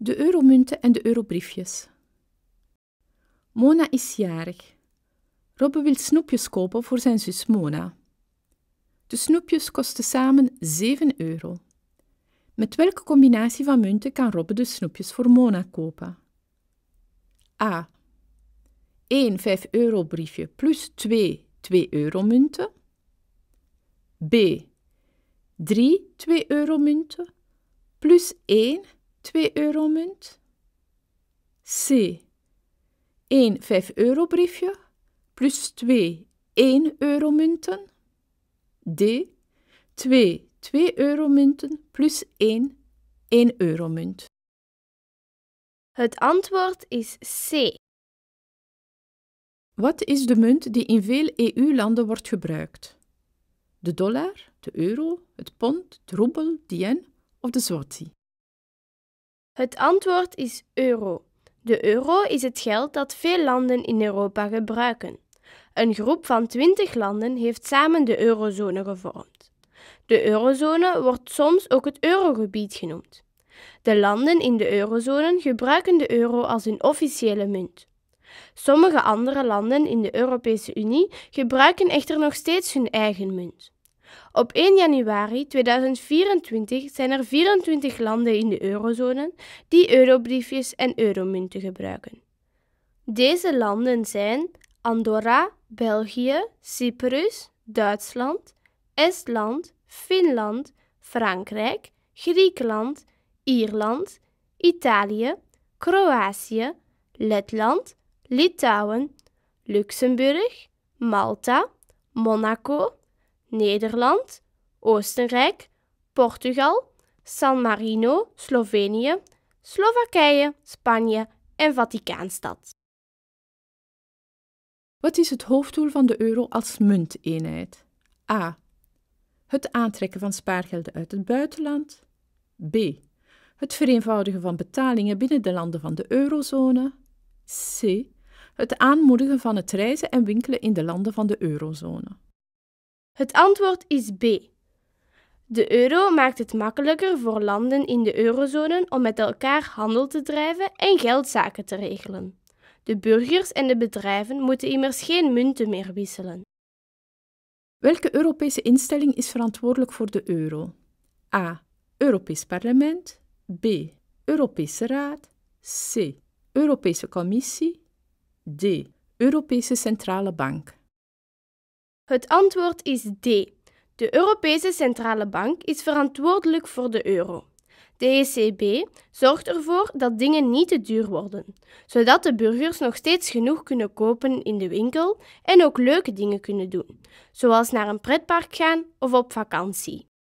De euromunten en de eurobriefjes. Mona is jarig. Robbe wil snoepjes kopen voor zijn zus Mona. De snoepjes kosten samen 7 euro. Met welke combinatie van munten kan Robbe de snoepjes voor Mona kopen? A. 1 5 euro briefje plus 2 2 euro munten. B. 3 2 euro munten plus 1 2 euro munt. C. 1 5-euro-briefje plus 2 1 euro munten. D. 2 2 euro munten plus 1 1 euro munt. Het antwoord is C. Wat is de munt die in veel EU-landen wordt gebruikt? De dollar, de euro, het pond, de roebel, de yen of de zloty? Het antwoord is euro. De euro is het geld dat veel landen in Europa gebruiken. Een groep van 20 landen heeft samen de eurozone gevormd. De eurozone wordt soms ook het eurogebied genoemd. De landen in de eurozone gebruiken de euro als hun officiële munt. Sommige andere landen in de Europese Unie gebruiken echter nog steeds hun eigen munt. Op 1 januari 2024 zijn er 24 landen in de eurozone die eurobriefjes en euromunten gebruiken. Deze landen zijn Andorra, België, Cyprus, Duitsland, Estland, Finland, Frankrijk, Griekenland, Ierland, Italië, Kroatië, Letland, Litouwen, Luxemburg, Malta, Monaco, Nederland, Oostenrijk, Portugal, San Marino, Slovenië, Slowakije, Spanje en Vaticaanstad. Wat is het hoofddoel van de euro als munteenheid? A. Het aantrekken van spaargelden uit het buitenland. B. Het vereenvoudigen van betalingen binnen de landen van de eurozone. C. Het aanmoedigen van het reizen en winkelen in de landen van de eurozone. Het antwoord is B. De euro maakt het makkelijker voor landen in de eurozone om met elkaar handel te drijven en geldzaken te regelen. De burgers en de bedrijven moeten immers geen munten meer wisselen. Welke Europese instelling is verantwoordelijk voor de euro? A. Europees Parlement. B. Europese Raad. C. Europese Commissie. D. Europese Centrale Bank. Het antwoord is D. De Europese Centrale Bank is verantwoordelijk voor de euro. De ECB zorgt ervoor dat dingen niet te duur worden, zodat de burgers nog steeds genoeg kunnen kopen in de winkel en ook leuke dingen kunnen doen, zoals naar een pretpark gaan of op vakantie.